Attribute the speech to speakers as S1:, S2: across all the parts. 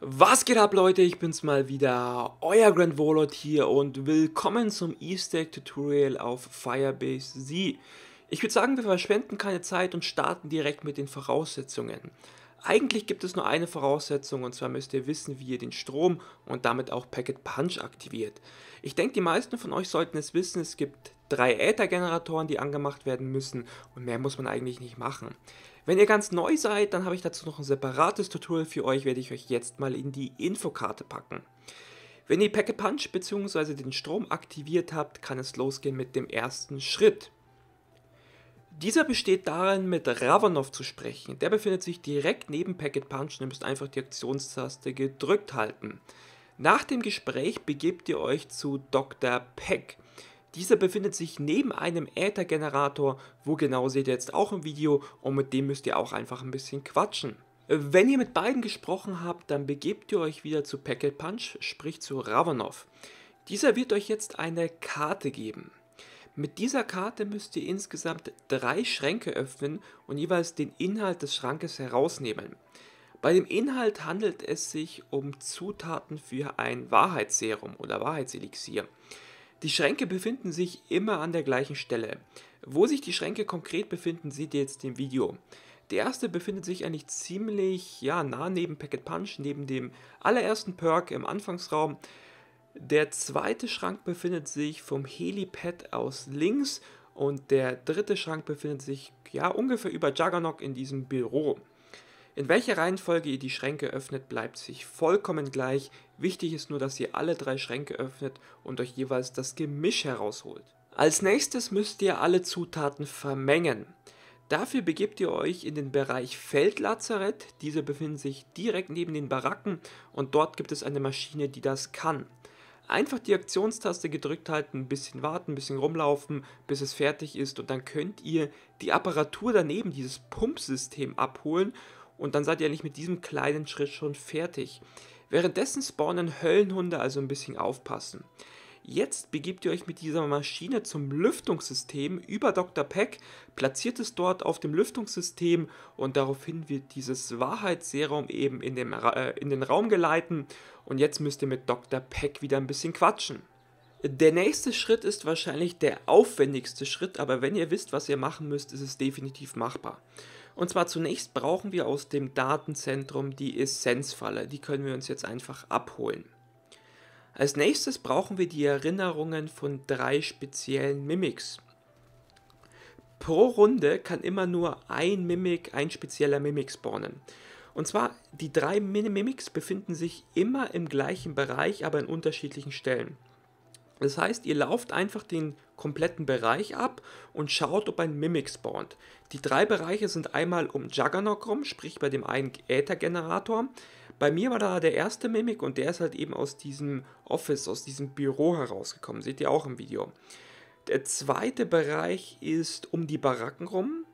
S1: Was geht ab Leute, ich bin's mal wieder, euer Grand Warlord hier und willkommen zum E-Stack Tutorial auf Firebase Z. Ich würde sagen, wir verschwenden keine Zeit und starten direkt mit den Voraussetzungen. Eigentlich gibt es nur eine Voraussetzung und zwar müsst ihr wissen, wie ihr den Strom und damit auch Packet Punch aktiviert. Ich denke, die meisten von euch sollten es wissen, es gibt drei Äther-Generatoren, die angemacht werden müssen und mehr muss man eigentlich nicht machen. Wenn ihr ganz neu seid, dann habe ich dazu noch ein separates Tutorial für euch, werde ich euch jetzt mal in die Infokarte packen. Wenn ihr Pack a Punch bzw. den Strom aktiviert habt, kann es losgehen mit dem ersten Schritt. Dieser besteht darin, mit Ravanov zu sprechen. Der befindet sich direkt neben Packet Punch und ihr müsst einfach die Aktionstaste gedrückt halten. Nach dem Gespräch begebt ihr euch zu Dr. Peck. Dieser befindet sich neben einem Äthergenerator, wo genau seht ihr jetzt auch im Video und mit dem müsst ihr auch einfach ein bisschen quatschen. Wenn ihr mit beiden gesprochen habt, dann begebt ihr euch wieder zu Packet Punch, sprich zu Ravanov. Dieser wird euch jetzt eine Karte geben. Mit dieser Karte müsst ihr insgesamt drei Schränke öffnen und jeweils den Inhalt des Schrankes herausnehmen. Bei dem Inhalt handelt es sich um Zutaten für ein Wahrheitsserum oder Wahrheitselixier. Die Schränke befinden sich immer an der gleichen Stelle. Wo sich die Schränke konkret befinden, seht ihr jetzt im Video. Der erste befindet sich eigentlich ziemlich ja, nah neben Packet Punch, neben dem allerersten Perk im Anfangsraum. Der zweite Schrank befindet sich vom Helipad aus links und der dritte Schrank befindet sich ja ungefähr über Juggernaut in diesem Büro. In welcher Reihenfolge ihr die Schränke öffnet, bleibt sich vollkommen gleich. Wichtig ist nur, dass ihr alle drei Schränke öffnet und euch jeweils das Gemisch herausholt. Als nächstes müsst ihr alle Zutaten vermengen. Dafür begebt ihr euch in den Bereich Feldlazarett. Diese befinden sich direkt neben den Baracken und dort gibt es eine Maschine, die das kann. Einfach die Aktionstaste gedrückt halten, ein bisschen warten, ein bisschen rumlaufen, bis es fertig ist und dann könnt ihr die Apparatur daneben, dieses Pumpsystem abholen und dann seid ihr eigentlich mit diesem kleinen Schritt schon fertig. Währenddessen spawnen Höllenhunde, also ein bisschen aufpassen. Jetzt begibt ihr euch mit dieser Maschine zum Lüftungssystem über Dr. Peck, platziert es dort auf dem Lüftungssystem und daraufhin wird dieses Wahrheitsserum eben in, dem, äh, in den Raum geleiten und jetzt müsst ihr mit Dr. Peck wieder ein bisschen quatschen. Der nächste Schritt ist wahrscheinlich der aufwendigste Schritt, aber wenn ihr wisst, was ihr machen müsst, ist es definitiv machbar. Und zwar zunächst brauchen wir aus dem Datenzentrum die Essenzfalle. Die können wir uns jetzt einfach abholen. Als nächstes brauchen wir die Erinnerungen von drei speziellen Mimics. Pro Runde kann immer nur ein Mimic, ein spezieller Mimic spawnen. Und zwar, die drei Mimics befinden sich immer im gleichen Bereich, aber in unterschiedlichen Stellen. Das heißt, ihr lauft einfach den kompletten Bereich ab und schaut, ob ein Mimic spawnt. Die drei Bereiche sind einmal um Juggernaut rum, sprich bei dem einen Äthergenerator. Bei mir war da der erste Mimic und der ist halt eben aus diesem Office, aus diesem Büro herausgekommen. Seht ihr auch im Video. Der zweite Bereich ist um die Baracken rum.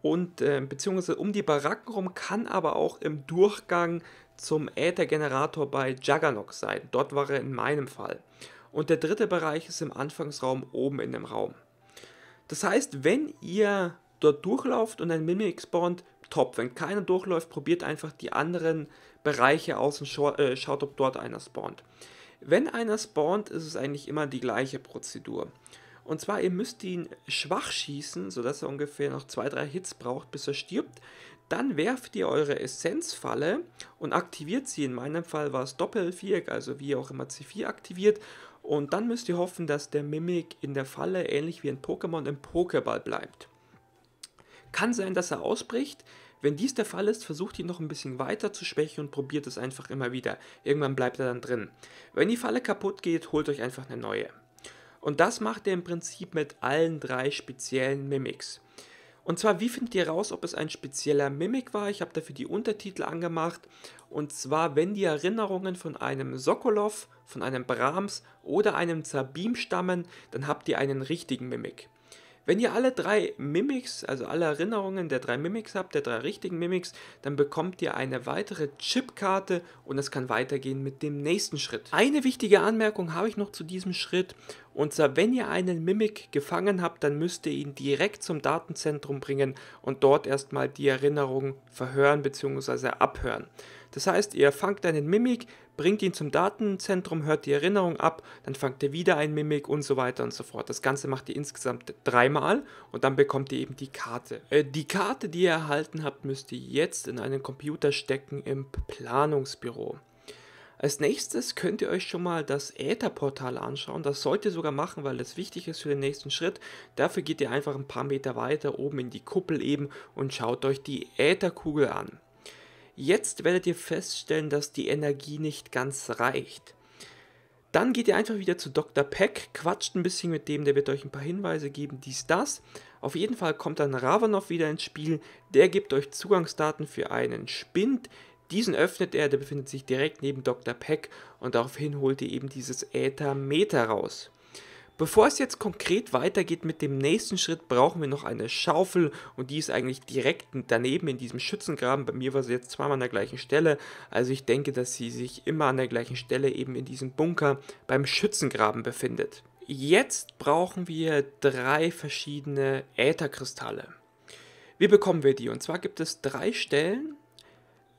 S1: Und äh, beziehungsweise um die Baracken rum kann aber auch im Durchgang zum Äthergenerator bei Juggernaut sein. Dort war er in meinem Fall und der dritte Bereich ist im Anfangsraum oben in dem Raum. Das heißt, wenn ihr dort durchlauft und ein Mimic spawnt, top. Wenn keiner durchläuft, probiert einfach die anderen Bereiche aus und schaut, äh, schaut, ob dort einer spawnt. Wenn einer spawnt, ist es eigentlich immer die gleiche Prozedur. Und zwar, ihr müsst ihn schwach schießen, sodass er ungefähr noch 2-3 Hits braucht, bis er stirbt. Dann werft ihr eure Essenzfalle und aktiviert sie. In meinem Fall war es Doppel-Viereck, also wie ihr auch immer C4 aktiviert. Und dann müsst ihr hoffen, dass der Mimik in der Falle ähnlich wie ein Pokémon im Pokéball bleibt. Kann sein, dass er ausbricht. Wenn dies der Fall ist, versucht ihn noch ein bisschen weiter zu schwächen und probiert es einfach immer wieder. Irgendwann bleibt er dann drin. Wenn die Falle kaputt geht, holt euch einfach eine neue. Und das macht er im Prinzip mit allen drei speziellen Mimics. Und zwar, wie findet ihr raus, ob es ein spezieller Mimik war? Ich habe dafür die Untertitel angemacht. Und zwar, wenn die Erinnerungen von einem Sokolov, von einem Brahms oder einem Zabim stammen, dann habt ihr einen richtigen Mimik. Wenn ihr alle drei Mimics, also alle Erinnerungen der drei Mimics habt, der drei richtigen Mimics, dann bekommt ihr eine weitere Chipkarte und es kann weitergehen mit dem nächsten Schritt. Eine wichtige Anmerkung habe ich noch zu diesem Schritt und zwar, wenn ihr einen Mimic gefangen habt, dann müsst ihr ihn direkt zum Datenzentrum bringen und dort erstmal die Erinnerung verhören bzw. abhören. Das heißt, ihr fangt einen Mimik, bringt ihn zum Datenzentrum, hört die Erinnerung ab, dann fangt ihr wieder einen Mimik und so weiter und so fort. Das Ganze macht ihr insgesamt dreimal und dann bekommt ihr eben die Karte. Äh, die Karte, die ihr erhalten habt, müsst ihr jetzt in einen Computer stecken im Planungsbüro. Als nächstes könnt ihr euch schon mal das Ätherportal anschauen. Das sollt ihr sogar machen, weil das wichtig ist für den nächsten Schritt. Dafür geht ihr einfach ein paar Meter weiter oben in die Kuppel eben und schaut euch die Ätherkugel an. Jetzt werdet ihr feststellen, dass die Energie nicht ganz reicht. Dann geht ihr einfach wieder zu Dr. Peck, quatscht ein bisschen mit dem, der wird euch ein paar Hinweise geben, dies, das. Auf jeden Fall kommt dann Ravanov wieder ins Spiel, der gibt euch Zugangsdaten für einen Spind. Diesen öffnet er, der befindet sich direkt neben Dr. Peck und daraufhin holt ihr eben dieses Äthermeter raus. Bevor es jetzt konkret weitergeht mit dem nächsten Schritt, brauchen wir noch eine Schaufel und die ist eigentlich direkt daneben in diesem Schützengraben. Bei mir war sie jetzt zweimal an der gleichen Stelle, also ich denke, dass sie sich immer an der gleichen Stelle eben in diesem Bunker beim Schützengraben befindet. Jetzt brauchen wir drei verschiedene Ätherkristalle. Wie bekommen wir die? Und zwar gibt es drei Stellen,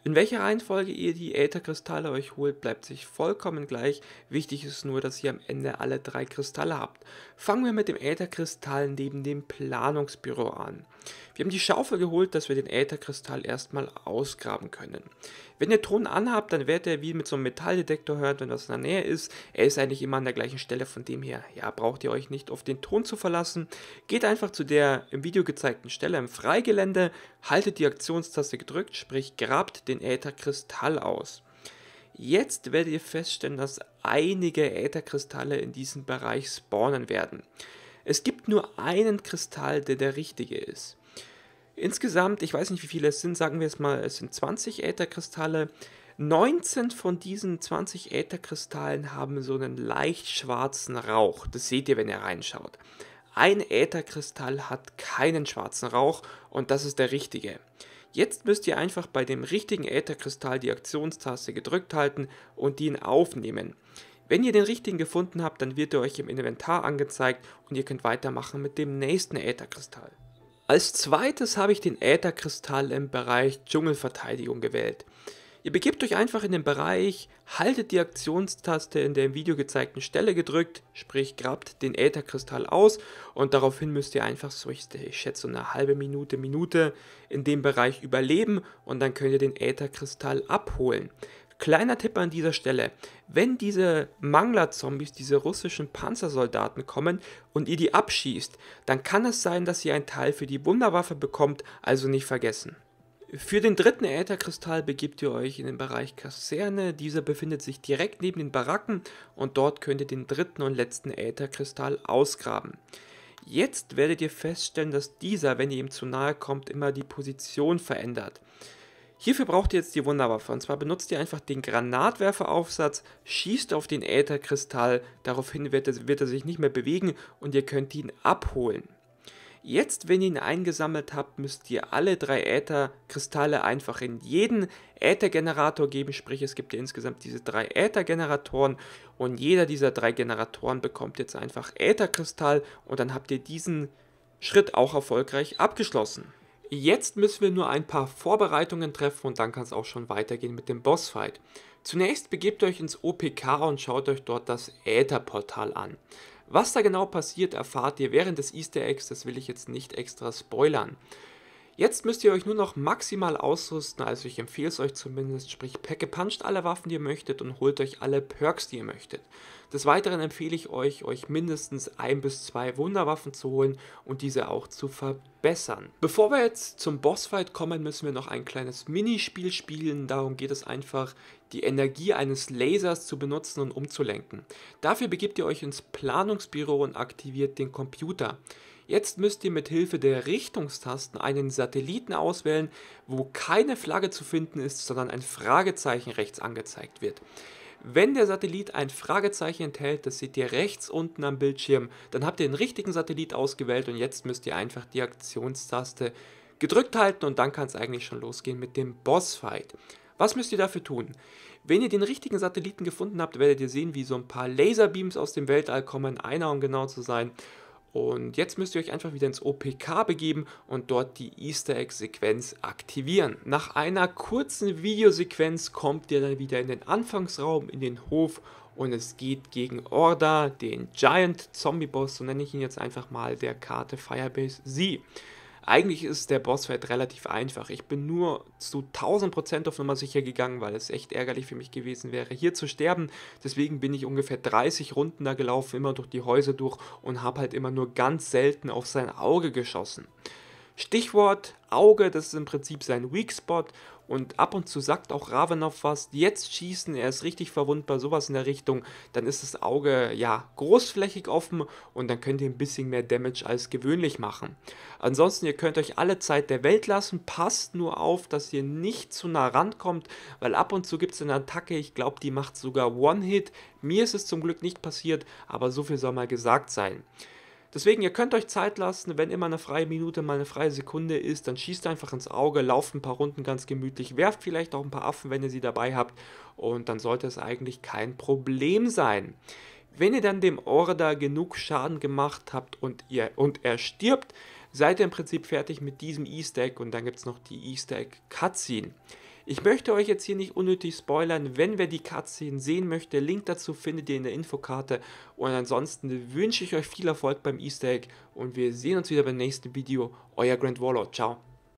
S1: in welcher Reihenfolge ihr die Ätherkristalle euch holt, bleibt sich vollkommen gleich. Wichtig ist nur, dass ihr am Ende alle drei Kristalle habt. Fangen wir mit dem Ätherkristall neben dem Planungsbüro an. Wir haben die Schaufel geholt, dass wir den Ätherkristall erstmal ausgraben können. Wenn ihr Thron anhabt, dann werdet ihr wie mit so einem Metalldetektor hören, wenn was in der Nähe ist. Er ist eigentlich immer an der gleichen Stelle, von dem her, ja, braucht ihr euch nicht auf den Ton zu verlassen. Geht einfach zu der im Video gezeigten Stelle im Freigelände, haltet die Aktionstaste gedrückt, sprich grabt den den Ätherkristall aus. Jetzt werdet ihr feststellen, dass einige Ätherkristalle in diesem Bereich spawnen werden. Es gibt nur einen Kristall, der der richtige ist. Insgesamt, ich weiß nicht wie viele es sind, sagen wir es mal, es sind 20 Ätherkristalle. 19 von diesen 20 Ätherkristallen haben so einen leicht schwarzen Rauch. Das seht ihr, wenn ihr reinschaut. Ein Ätherkristall hat keinen schwarzen Rauch und das ist der richtige. Jetzt müsst ihr einfach bei dem richtigen Ätherkristall die Aktionstaste gedrückt halten und ihn aufnehmen. Wenn ihr den richtigen gefunden habt, dann wird er euch im Inventar angezeigt und ihr könnt weitermachen mit dem nächsten Ätherkristall. Als zweites habe ich den Ätherkristall im Bereich Dschungelverteidigung gewählt. Ihr begebt euch einfach in den Bereich, haltet die Aktionstaste in der im Video gezeigten Stelle gedrückt, sprich grabt den Ätherkristall aus und daraufhin müsst ihr einfach so, ich, ich schätze, eine halbe Minute, Minute in dem Bereich überleben und dann könnt ihr den Ätherkristall abholen. Kleiner Tipp an dieser Stelle, wenn diese Mangler-Zombies, diese russischen Panzersoldaten kommen und ihr die abschießt, dann kann es sein, dass ihr einen Teil für die Wunderwaffe bekommt, also nicht vergessen. Für den dritten Ätherkristall begibt ihr euch in den Bereich Kaserne. Dieser befindet sich direkt neben den Baracken und dort könnt ihr den dritten und letzten Ätherkristall ausgraben. Jetzt werdet ihr feststellen, dass dieser, wenn ihr ihm zu nahe kommt, immer die Position verändert. Hierfür braucht ihr jetzt die Wunderwaffe. Und zwar benutzt ihr einfach den Granatwerferaufsatz, schießt auf den Ätherkristall, daraufhin wird er, wird er sich nicht mehr bewegen und ihr könnt ihn abholen. Jetzt, wenn ihr ihn eingesammelt habt, müsst ihr alle drei Äther-Kristalle einfach in jeden Äther-Generator geben. Sprich, es gibt ja insgesamt diese drei Äther-Generatoren und jeder dieser drei Generatoren bekommt jetzt einfach Äther-Kristall und dann habt ihr diesen Schritt auch erfolgreich abgeschlossen. Jetzt müssen wir nur ein paar Vorbereitungen treffen und dann kann es auch schon weitergehen mit dem Bossfight. Zunächst begebt euch ins OPK und schaut euch dort das Äther-Portal an. Was da genau passiert, erfahrt ihr während des Easter Eggs, das will ich jetzt nicht extra spoilern. Jetzt müsst ihr euch nur noch maximal ausrüsten, also ich empfehle es euch zumindest, sprich Packe puncht alle Waffen, die ihr möchtet und holt euch alle Perks, die ihr möchtet. Des Weiteren empfehle ich euch, euch mindestens ein bis zwei Wunderwaffen zu holen und diese auch zu verbessern. Bevor wir jetzt zum Bossfight kommen, müssen wir noch ein kleines Minispiel spielen, darum geht es einfach, die Energie eines Lasers zu benutzen und umzulenken. Dafür begibt ihr euch ins Planungsbüro und aktiviert den Computer. Jetzt müsst ihr mit Hilfe der Richtungstasten einen Satelliten auswählen, wo keine Flagge zu finden ist, sondern ein Fragezeichen rechts angezeigt wird. Wenn der Satellit ein Fragezeichen enthält, das seht ihr rechts unten am Bildschirm, dann habt ihr den richtigen Satellit ausgewählt und jetzt müsst ihr einfach die Aktionstaste gedrückt halten und dann kann es eigentlich schon losgehen mit dem Bossfight. Was müsst ihr dafür tun? Wenn ihr den richtigen Satelliten gefunden habt, werdet ihr sehen, wie so ein paar Laserbeams aus dem Weltall kommen, einer um genau zu sein. Und jetzt müsst ihr euch einfach wieder ins OPK begeben und dort die Easter Egg-Sequenz aktivieren. Nach einer kurzen Videosequenz kommt ihr dann wieder in den Anfangsraum, in den Hof und es geht gegen Orda, den Giant Zombie Boss, so nenne ich ihn jetzt einfach mal, der Karte Firebase Z. Eigentlich ist der Bossfight relativ einfach. Ich bin nur zu 1000% auf Nummer sicher gegangen, weil es echt ärgerlich für mich gewesen wäre, hier zu sterben. Deswegen bin ich ungefähr 30 Runden da gelaufen, immer durch die Häuser durch und habe halt immer nur ganz selten auf sein Auge geschossen. Stichwort Auge, das ist im Prinzip sein Weak Spot. Und ab und zu sagt auch Ravenov was, jetzt schießen, er ist richtig verwundbar, sowas in der Richtung. Dann ist das Auge ja großflächig offen und dann könnt ihr ein bisschen mehr Damage als gewöhnlich machen. Ansonsten, ihr könnt euch alle Zeit der Welt lassen, passt nur auf, dass ihr nicht zu nah rankommt, weil ab und zu gibt es eine Attacke, ich glaube, die macht sogar One-Hit. Mir ist es zum Glück nicht passiert, aber so viel soll mal gesagt sein. Deswegen, ihr könnt euch Zeit lassen, wenn immer eine freie Minute, mal eine freie Sekunde ist, dann schießt einfach ins Auge, lauft ein paar Runden ganz gemütlich, werft vielleicht auch ein paar Affen, wenn ihr sie dabei habt und dann sollte es eigentlich kein Problem sein. Wenn ihr dann dem Order genug Schaden gemacht habt und, ihr, und er stirbt, seid ihr im Prinzip fertig mit diesem E-Stack und dann gibt es noch die E-Stack Cutscene. Ich möchte euch jetzt hier nicht unnötig spoilern. Wenn wer die Cutscene sehen möchte, Link dazu findet ihr in der Infokarte. Und ansonsten wünsche ich euch viel Erfolg beim Easter Egg und wir sehen uns wieder beim nächsten Video. Euer Grand Warlord. Ciao.